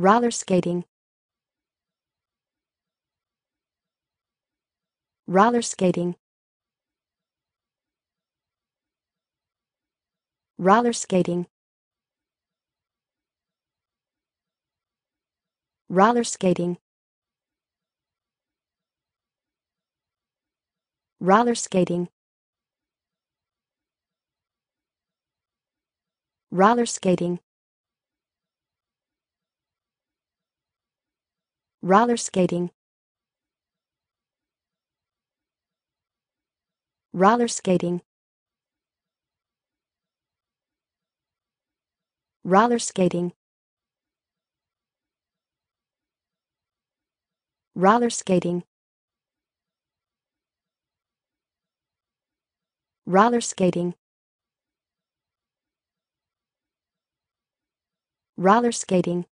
Roller skating. Roller skating. Roller skating. Roller skating. Roller skating. Roller skating. Roller skating. Roller skating. Roller skating. Roller skating. Roller skating. Roller skating.